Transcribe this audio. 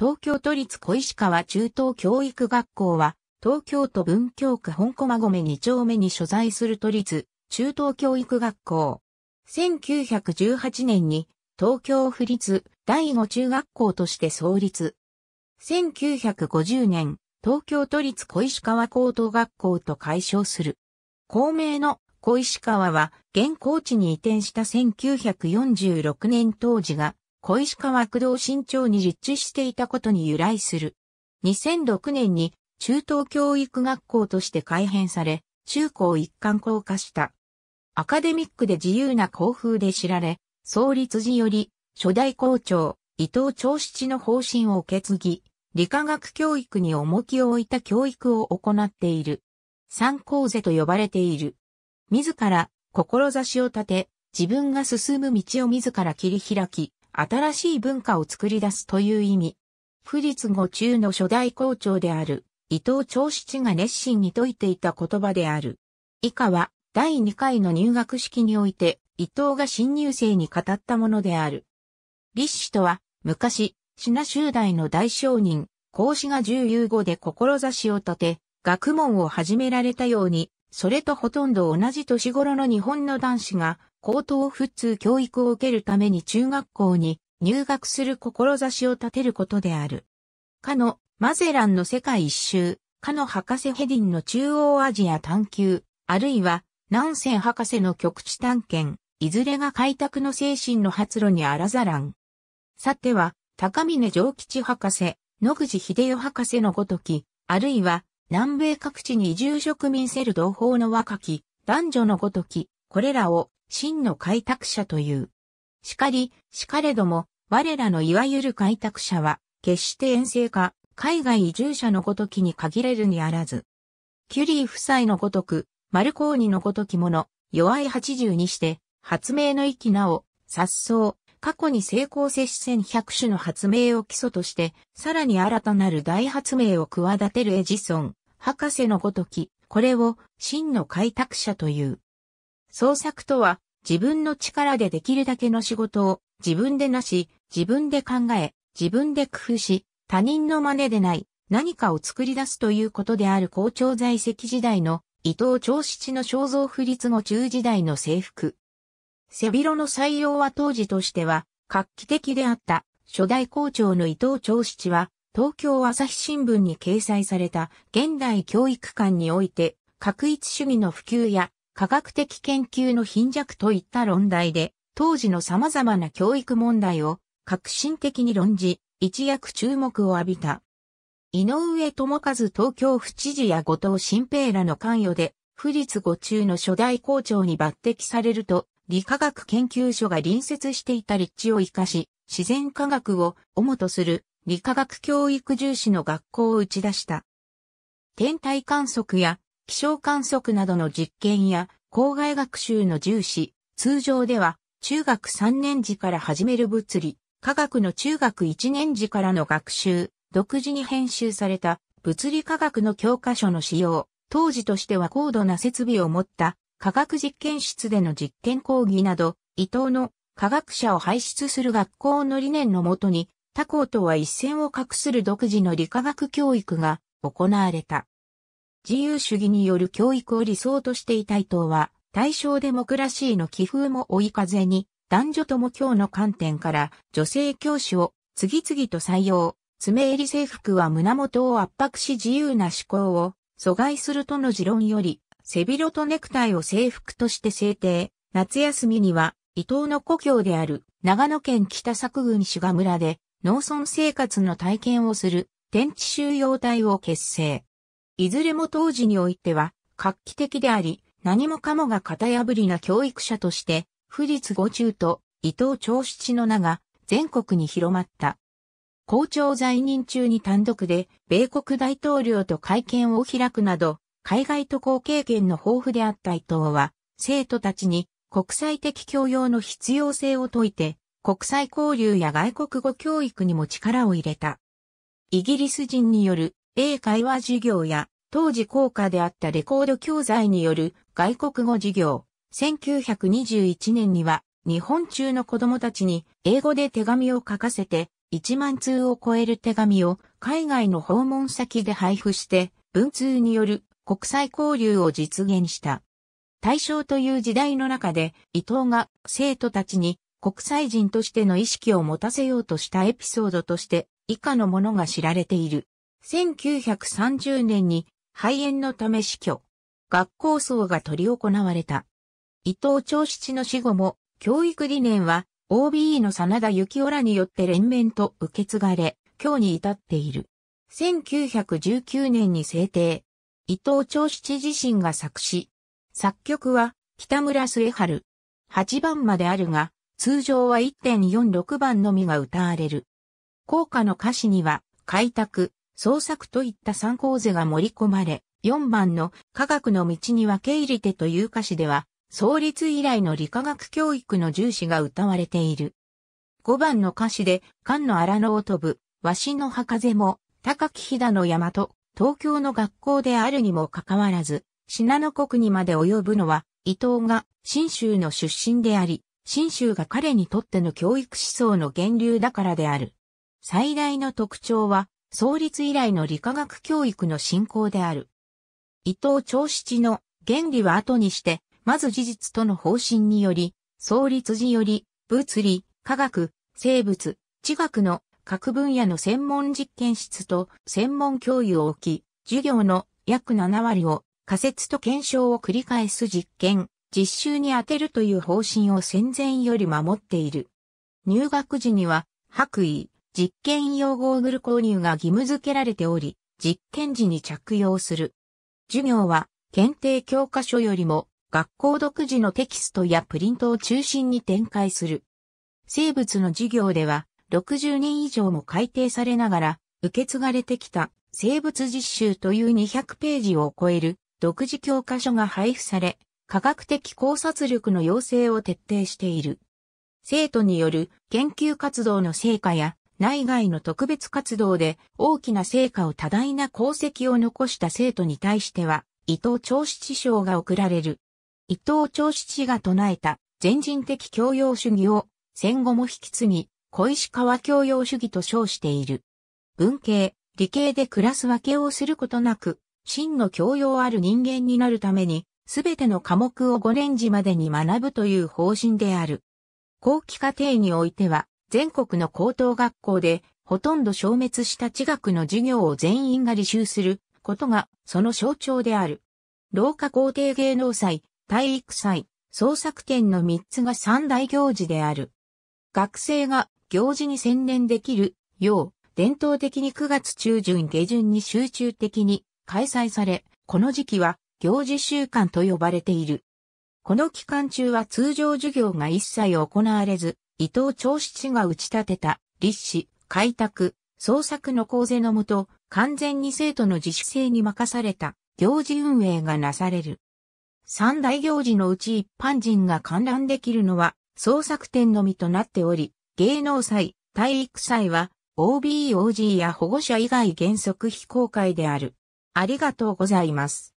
東京都立小石川中等教育学校は、東京都文京区本駒込2丁目に所在する都立中等教育学校。1918年に東京府立第5中学校として創立。1950年、東京都立小石川高等学校と解消する。公明の小石川は現校地に移転した1946年当時が小石川駆動新町に実地していたことに由来する。2006年に中等教育学校として改編され、中高一貫校化した。アカデミックで自由な校風で知られ、創立時より初代校長、伊藤長七の方針を受け継ぎ、理化学教育に重きを置いた教育を行っている。三考座と呼ばれている。自ら志を立て、自分が進む道を自ら切り開き、新しい文化を作り出すという意味。不士語中の初代校長である伊藤長七が熱心に説いていた言葉である。以下は第2回の入学式において伊藤が新入生に語ったものである。立志とは昔、品集大の大商人、孔子が重有語で志を立て、学問を始められたように、それとほとんど同じ年頃の日本の男子が高等普通教育を受けるために中学校に入学する志を立てることである。かの、マゼランの世界一周、かの博士ヘディンの中央アジア探求、あるいは、南西博士の極地探検、いずれが開拓の精神の発露にあらざらん。さては、高峰上吉博士、野口秀夫博士のごとき、あるいは、南米各地に移住植民セル同胞の若き、男女のごとき、これらを真の開拓者という。しかり、しかれども、我らのいわゆる開拓者は、決して遠征か、海外移住者のごときに限れるにあらず。キュリー夫妻のごとく、マルコーニのごときもの、弱い80にして、発明の域なお、殺走、過去に成功接し千1 0 0種の発明を基礎として、さらに新たなる大発明を企てるエジソン、博士のごとき、これを真の開拓者という。創作とは自分の力でできるだけの仕事を自分でなし、自分で考え、自分で工夫し、他人の真似でない何かを作り出すということである校長在籍時代の伊藤長七の肖像不立後中時代の制服。背広の採用は当時としては画期的であった初代校長の伊藤長七は東京朝日新聞に掲載された現代教育館において確一主義の普及や科学的研究の貧弱といった論題で、当時の様々な教育問題を革新的に論じ、一躍注目を浴びた。井上智和東京府知事や後藤新平らの関与で、府立五中の初代校長に抜擢されると、理化学研究所が隣接していた立地を生かし、自然科学を主とする理化学教育重視の学校を打ち出した。天体観測や気象観測などの実験や校外学習の重視、通常では中学3年時から始める物理、科学の中学1年時からの学習、独自に編集された物理科学の教科書の使用、当時としては高度な設備を持った科学実験室での実験講義など、伊藤の科学者を輩出する学校の理念のもとに、他校とは一線を画する独自の理科学教育が行われた。自由主義による教育を理想としていた伊藤は、大正デモクラシーの気風も追い風に、男女とも教の観点から女性教師を次々と採用、爪襟制服は胸元を圧迫し自由な思考を阻害するとの持論より、背広とネクタイを制服として制定、夏休みには伊藤の故郷である長野県北作郡志賀村で農村生活の体験をする天地収容体を結成。いずれも当時においては、画期的であり、何もかもが型破りな教育者として、不立五中と伊藤長七の名が全国に広まった。校長在任中に単独で米国大統領と会見を開くなど、海外渡航経験の豊富であった伊藤は、生徒たちに国際的教養の必要性を説いて、国際交流や外国語教育にも力を入れた。イギリス人による英会話授業や、当時高価であったレコード教材による外国語授業。1921年には、日本中の子供たちに英語で手紙を書かせて、1万通を超える手紙を海外の訪問先で配布して、文通による国際交流を実現した。大正という時代の中で、伊藤が生徒たちに国際人としての意識を持たせようとしたエピソードとして、以下のものが知られている。1930年に肺炎のため死去。学校葬が取り行われた。伊藤長七の死後も、教育理念は OBE の真田幸男らによって連綿と受け継がれ、今日に至っている。1919年に制定。伊藤長七自身が作詞。作曲は北村末春。8番まであるが、通常は1.46番のみが歌われる。校歌の歌詞には、開拓、創作といった参考図が盛り込まれ、4番の科学の道に分け入りてという歌詞では、創立以来の理科学教育の重視が歌われている。5番の歌詞で、菅の荒野を飛ぶ、わしの葉風も、高木飛騨の山と、東京の学校であるにもかかわらず、信濃国にまで及ぶのは、伊藤が信州の出身であり、信州が彼にとっての教育思想の源流だからである。最大の特徴は、創立以来の理化学教育の進行である。伊藤長七の原理は後にして、まず事実との方針により、創立時より、物理、科学、生物、地学の各分野の専門実験室と専門教諭を置き、授業の約7割を仮説と検証を繰り返す実験、実習に充てるという方針を戦前より守っている。入学時には、白衣、実験用ゴーグル購入が義務付けられており、実験時に着用する。授業は、検定教科書よりも、学校独自のテキストやプリントを中心に展開する。生物の授業では、60年以上も改訂されながら、受け継がれてきた生物実習という200ページを超える独自教科書が配布され、科学的考察力の要請を徹底している。生徒による研究活動の成果や内外の特別活動で大きな成果を多大な功績を残した生徒に対しては、伊藤長七賞が贈られる。伊藤長七が唱えた全人的教養主義を戦後も引き継ぎ、小石川教養主義と称している。文系、理系でクラス分けをすることなく、真の教養ある人間になるために、すべての科目を5年時までに学ぶという方針である。後期課程においては、全国の高等学校でほとんど消滅した地学の授業を全員が履修することがその象徴である。廊下工程、芸能祭、体育祭、創作展の3つが三大行事である。学生が行事に専念できるよう、伝統的に9月中旬下旬に集中的に開催され、この時期は行事週間と呼ばれている。この期間中は通常授業が一切行われず、伊藤長七が打ち立てた、立志、開拓、創作の構成のもと、完全に生徒の自主性に任された、行事運営がなされる。三大行事のうち一般人が観覧できるのは、創作展のみとなっており、芸能祭、体育祭は、OBOG や保護者以外原則非公開である。ありがとうございます。